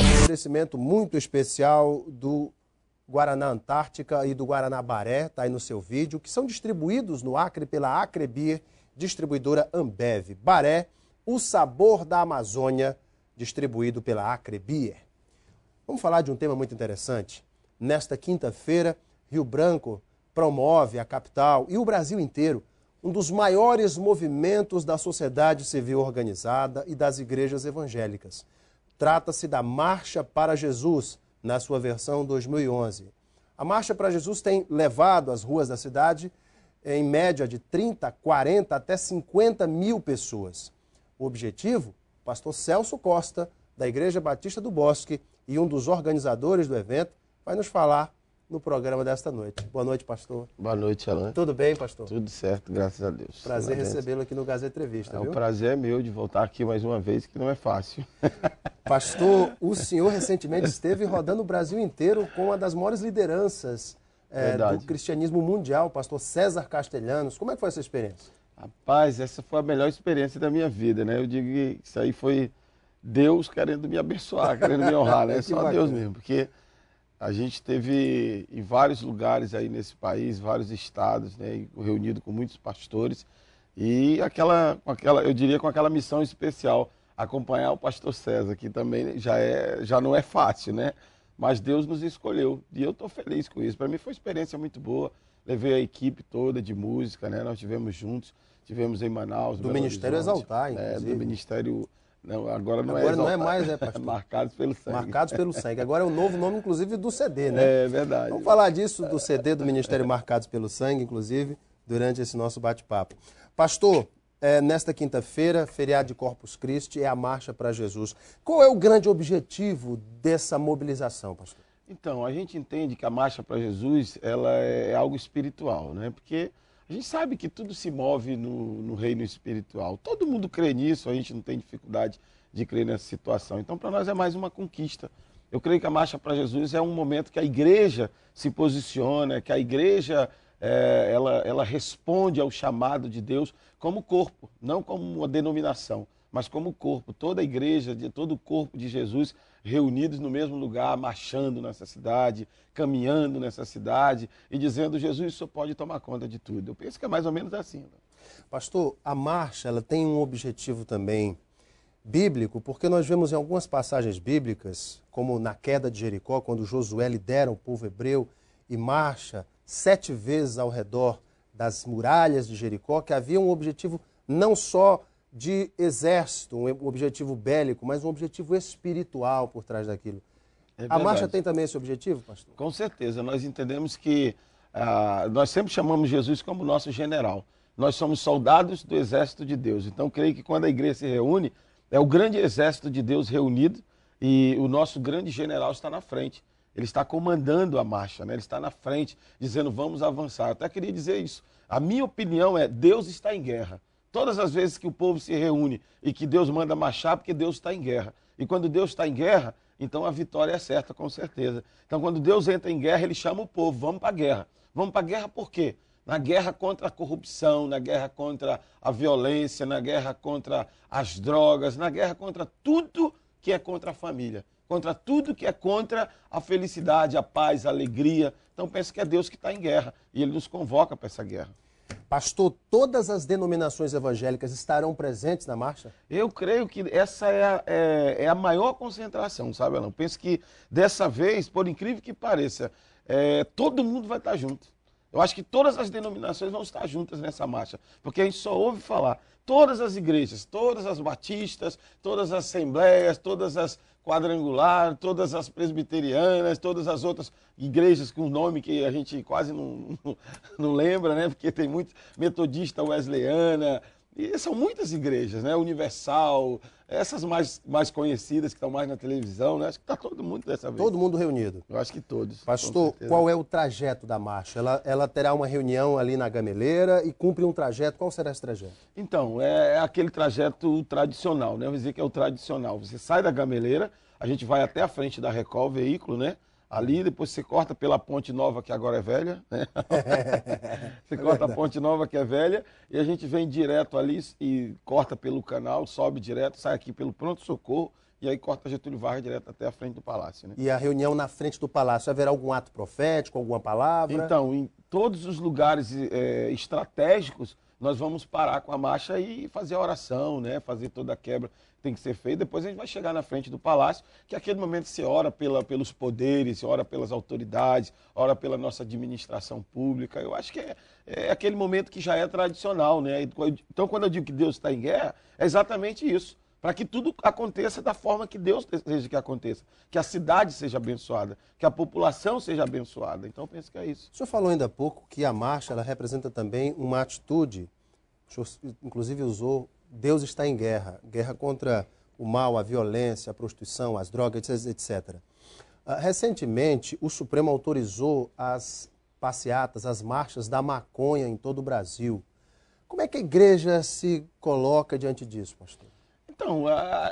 Um oferecimento muito especial do Guaraná Antártica e do Guaraná Baré, está aí no seu vídeo, que são distribuídos no Acre pela Acrebir, distribuidora Ambev. Baré, o sabor da Amazônia, distribuído pela Acrebir. Vamos falar de um tema muito interessante. Nesta quinta-feira, Rio Branco promove a capital e o Brasil inteiro um dos maiores movimentos da sociedade civil organizada e das igrejas evangélicas. Trata-se da Marcha para Jesus, na sua versão 2011. A Marcha para Jesus tem levado às ruas da cidade, em média, de 30, 40 até 50 mil pessoas. O objetivo? pastor Celso Costa, da Igreja Batista do Bosque e um dos organizadores do evento, vai nos falar no programa desta noite. Boa noite, pastor. Boa noite, Alan. Tudo bem, pastor? Tudo certo, graças a Deus. Prazer recebê-lo aqui no Gazeta Entrevista. É, viu? O prazer é meu de voltar aqui mais uma vez, que não é fácil. Pastor, o senhor recentemente esteve rodando o Brasil inteiro com uma das maiores lideranças é, do cristianismo mundial, pastor César Castelhanos. Como é que foi essa experiência? Rapaz, essa foi a melhor experiência da minha vida, né? Eu digo que isso aí foi Deus querendo me abençoar, querendo me honrar, né? Só bacana. Deus mesmo, porque a gente teve em vários lugares aí nesse país, vários estados, né, reunido com muitos pastores e aquela, aquela, eu diria com aquela missão especial acompanhar o pastor César, que também já é, já não é fácil, né? Mas Deus nos escolheu e eu estou feliz com isso. Para mim foi uma experiência muito boa. Levei a equipe toda de música, né? Nós tivemos juntos, tivemos em Manaus, do Ministério Exaltar, inclusive. É, do Ministério não, agora não é agora é não é mais, né, é, pastor? Marcados pelo Sangue. Marcados pelo Sangue. Agora é o novo nome, inclusive, do CD, né? É verdade. Vamos falar disso, do CD do Ministério Marcados pelo Sangue, inclusive, durante esse nosso bate-papo. Pastor, é, nesta quinta-feira, feriado de Corpus Christi, é a Marcha para Jesus. Qual é o grande objetivo dessa mobilização, pastor? Então, a gente entende que a Marcha para Jesus ela é algo espiritual, né? Porque a gente sabe que tudo se move no, no reino espiritual. Todo mundo crê nisso, a gente não tem dificuldade de crer nessa situação. Então, para nós é mais uma conquista. Eu creio que a Marcha para Jesus é um momento que a igreja se posiciona, que a igreja é, ela, ela responde ao chamado de Deus como corpo, não como uma denominação mas como corpo, toda a igreja, todo o corpo de Jesus reunidos no mesmo lugar, marchando nessa cidade, caminhando nessa cidade e dizendo: Jesus só pode tomar conta de tudo. Eu penso que é mais ou menos assim. Né? Pastor, a marcha ela tem um objetivo também bíblico, porque nós vemos em algumas passagens bíblicas, como na queda de Jericó, quando Josué lidera o povo hebreu e marcha sete vezes ao redor das muralhas de Jericó, que havia um objetivo não só de exército, um objetivo bélico, mas um objetivo espiritual por trás daquilo. É a marcha tem também esse objetivo, pastor? Com certeza. Nós entendemos que ah, nós sempre chamamos Jesus como nosso general. Nós somos soldados do exército de Deus. Então, creio que quando a igreja se reúne, é o grande exército de Deus reunido e o nosso grande general está na frente. Ele está comandando a marcha, né? ele está na frente, dizendo vamos avançar. Eu até queria dizer isso. A minha opinião é: Deus está em guerra. Todas as vezes que o povo se reúne e que Deus manda marchar, porque Deus está em guerra. E quando Deus está em guerra, então a vitória é certa, com certeza. Então, quando Deus entra em guerra, ele chama o povo: vamos para a guerra. Vamos para a guerra por quê? Na guerra contra a corrupção, na guerra contra a violência, na guerra contra as drogas, na guerra contra tudo que é contra a família, contra tudo que é contra a felicidade, a paz, a alegria. Então, pense que é Deus que está em guerra e ele nos convoca para essa guerra. Pastor, todas as denominações evangélicas estarão presentes na marcha? Eu creio que essa é a, é, é a maior concentração, sabe, Alan? penso que dessa vez, por incrível que pareça, é, todo mundo vai estar junto. Eu acho que todas as denominações vão estar juntas nessa marcha, porque a gente só ouve falar. Todas as igrejas, todas as batistas, todas as assembleias, todas as quadrangular, todas as presbiterianas, todas as outras igrejas com nome que a gente quase não, não, não lembra, né? Porque tem muito metodista wesleyana, e são muitas igrejas, né? Universal, essas mais, mais conhecidas que estão mais na televisão, né? Acho que está todo mundo dessa vez. Todo mundo reunido. Eu acho que todos. Pastor, qual é o trajeto da marcha? Ela, ela terá uma reunião ali na Gameleira e cumpre um trajeto. Qual será esse trajeto? Então, é, é aquele trajeto tradicional, né? Eu vou dizer que é o tradicional. Você sai da Gameleira, a gente vai até a frente da Recol Veículo, né? ali, depois você corta pela Ponte Nova, que agora é velha, né? você é corta a Ponte Nova, que é velha, e a gente vem direto ali e corta pelo canal, sobe direto, sai aqui pelo pronto-socorro, e aí corta Getúlio Vargas direto até a frente do palácio. Né? E a reunião na frente do palácio, haverá algum ato profético, alguma palavra? Então, em todos os lugares é, estratégicos, nós vamos parar com a marcha e fazer a oração, né? fazer toda a quebra que tem que ser feita. Depois a gente vai chegar na frente do palácio, que é aquele momento se ora pela, pelos poderes, ora pelas autoridades, ora pela nossa administração pública. Eu acho que é, é aquele momento que já é tradicional. Né? Então, quando eu digo que Deus está em guerra, é exatamente isso para que tudo aconteça da forma que Deus deseja que aconteça, que a cidade seja abençoada, que a população seja abençoada. Então, eu penso que é isso. O senhor falou ainda há pouco que a marcha ela representa também uma atitude, o senhor inclusive usou, Deus está em guerra, guerra contra o mal, a violência, a prostituição, as drogas, etc. Ah, recentemente, o Supremo autorizou as passeatas, as marchas da maconha em todo o Brasil. Como é que a igreja se coloca diante disso, pastor? Então,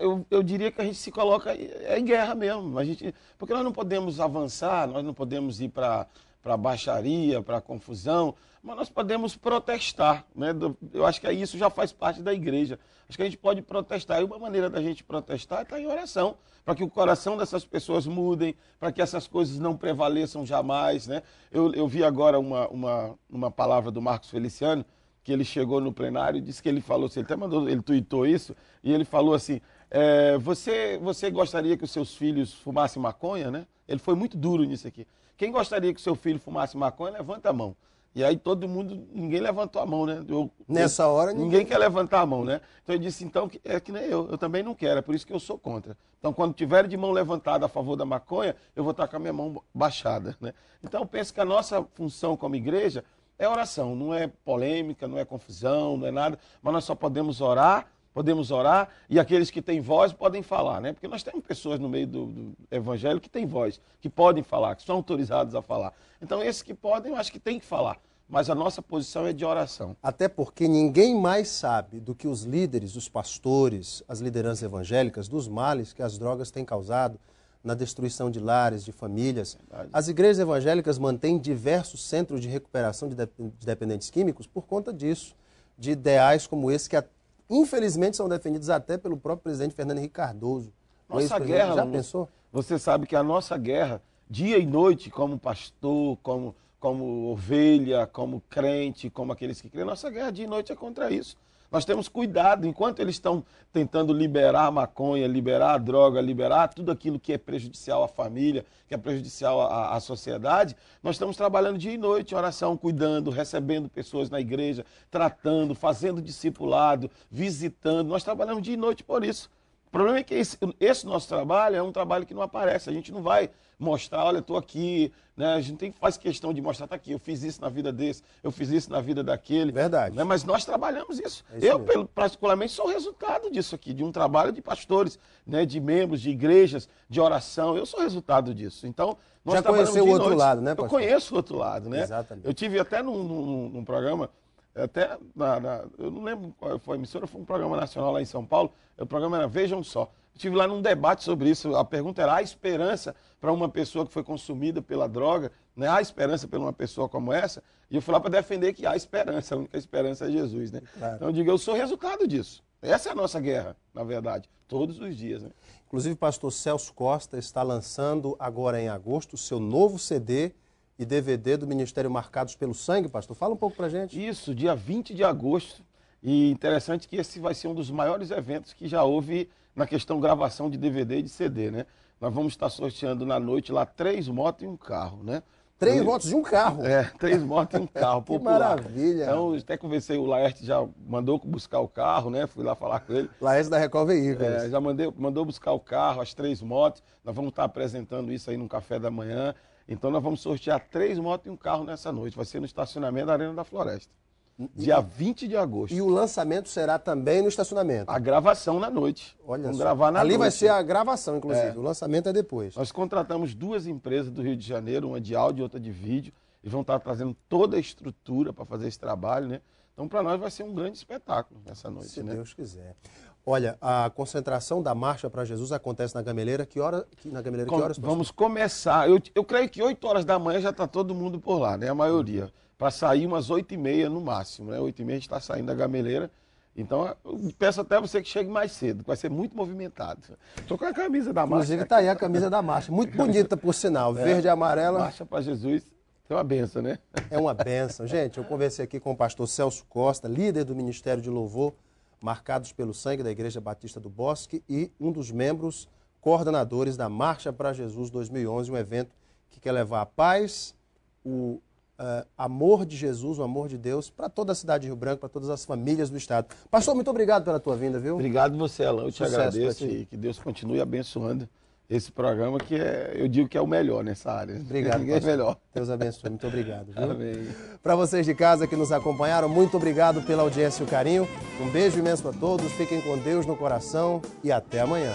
eu, eu diria que a gente se coloca é em guerra mesmo. A gente, porque nós não podemos avançar, nós não podemos ir para para baixaria, para confusão, mas nós podemos protestar. Né? Eu acho que é isso já faz parte da igreja. Acho que a gente pode protestar. E uma maneira da gente protestar é estar tá em oração, para que o coração dessas pessoas mudem, para que essas coisas não prevaleçam jamais. Né? Eu, eu vi agora uma, uma, uma palavra do Marcos Feliciano, que ele chegou no plenário e disse que ele falou, assim, ele até mandou, ele tuitou isso, e ele falou assim, é, você, você gostaria que os seus filhos fumassem maconha, né? Ele foi muito duro nisso aqui. Quem gostaria que o seu filho fumasse maconha, levanta a mão. E aí todo mundo, ninguém levantou a mão, né? Eu, Nessa hora ninguém... quer levantar a mão, né? Então eu disse, então, é que nem eu, eu também não quero, é por isso que eu sou contra. Então quando tiver de mão levantada a favor da maconha, eu vou estar com a minha mão baixada, né? Então eu penso que a nossa função como igreja é oração, não é polêmica, não é confusão, não é nada, mas nós só podemos orar, podemos orar, e aqueles que têm voz podem falar, né? Porque nós temos pessoas no meio do, do evangelho que têm voz, que podem falar, que são autorizados a falar. Então, esses que podem, eu acho que tem que falar. Mas a nossa posição é de oração. Até porque ninguém mais sabe do que os líderes, os pastores, as lideranças evangélicas, dos males que as drogas têm causado na destruição de lares, de famílias. É verdade. As igrejas evangélicas mantêm diversos centros de recuperação de, de, de dependentes químicos por conta disso, de ideais como esse que, infelizmente, são defendidos até pelo próprio presidente Fernando Henrique Cardoso. Nossa guerra, já pensou? Você sabe que a nossa guerra, dia e noite, como pastor, como, como ovelha, como crente, como aqueles que creem, nossa guerra dia e noite é contra isso. Nós temos cuidado, enquanto eles estão tentando liberar a maconha, liberar a droga, liberar tudo aquilo que é prejudicial à família, que é prejudicial à, à sociedade, nós estamos trabalhando dia e noite em oração, cuidando, recebendo pessoas na igreja, tratando, fazendo discipulado, visitando. Nós trabalhamos dia e noite por isso. O problema é que esse, esse, nosso trabalho é um trabalho que não aparece. A gente não vai mostrar, olha, estou aqui. Né? A gente tem, faz questão de mostrar, está aqui, eu fiz isso na vida desse, eu fiz isso na vida daquele. Verdade. Né? Mas nós trabalhamos isso. É isso eu, particularmente, sou resultado disso aqui, de um trabalho de pastores, né? de membros, de igrejas, de oração. Eu sou resultado disso. Então, nós Já conheceu o outro noite. lado, né, pastor? Eu conheço o outro lado, né? Exatamente. Eu tive até num, num, num programa até na, na, eu não lembro qual foi a emissora, foi um programa nacional lá em São Paulo, o programa era Vejam Só. Estive lá num debate sobre isso, a pergunta era, há esperança para uma pessoa que foi consumida pela droga? Né? Há esperança para uma pessoa como essa? E eu fui lá para defender que há esperança, a única esperança é Jesus, né? Claro. Então eu digo, eu sou resultado disso. Essa é a nossa guerra, na verdade, todos os dias, né? Inclusive, o pastor Celso Costa está lançando agora em agosto o seu novo CD, e DVD do Ministério Marcados pelo Sangue, pastor. Fala um pouco pra gente. Isso, dia 20 de agosto. E interessante que esse vai ser um dos maiores eventos que já houve na questão gravação de DVD e de CD, né? Nós vamos estar sorteando na noite lá três motos e um carro, né? Três e... motos e um carro? É, três motos e um carro. que maravilha. Então, até conversei, o Laerte já mandou buscar o carro, né? Fui lá falar com ele. Laerte da Record Veículos. É, já mandei, mandou buscar o carro, as três motos. Nós vamos estar apresentando isso aí no café da manhã. Então nós vamos sortear três motos e um carro nessa noite. Vai ser no estacionamento da Arena da Floresta. Hum, hum. Dia 20 de agosto. E o lançamento será também no estacionamento? A gravação na noite. Olha Vamos só. gravar na Ali noite. vai ser a gravação, inclusive. É. O lançamento é depois. Nós contratamos duas empresas do Rio de Janeiro, uma de áudio e outra de vídeo, e vão estar trazendo toda a estrutura para fazer esse trabalho, né? Então, para nós vai ser um grande espetáculo nessa noite, Se né? Deus quiser. Olha, a concentração da Marcha para Jesus acontece na Gameleira. Que hora? Que, na Gameleira, Com, que horas? Vamos pastor? começar. Eu, eu creio que 8 horas da manhã já está todo mundo por lá, né? A maioria. Para sair umas 8 e meia no máximo, né? 8 e meia a gente está saindo da Gameleira. Então, eu peço até você que chegue mais cedo, vai ser muito movimentado. Estou com a camisa da marcha. Inclusive, está aí a camisa da marcha. Muito bonita, por sinal. É. Verde e amarela. Marcha para Jesus. É uma benção, né? É uma benção. Gente, eu conversei aqui com o pastor Celso Costa, líder do Ministério de Louvor marcados pelo sangue da Igreja Batista do Bosque e um dos membros coordenadores da Marcha para Jesus 2011, um evento que quer levar a paz, o uh, amor de Jesus, o amor de Deus para toda a cidade de Rio Branco, para todas as famílias do Estado. Pastor, muito obrigado pela tua vinda, viu? Obrigado você, Alan. Eu te Sucesso agradeço e que Deus continue abençoando esse programa que é, eu digo que é o melhor nessa área. Obrigado. Ninguém é melhor. Deus abençoe, muito obrigado. Para vocês de casa que nos acompanharam, muito obrigado pela audiência e o carinho. Um beijo imenso a todos, fiquem com Deus no coração e até amanhã.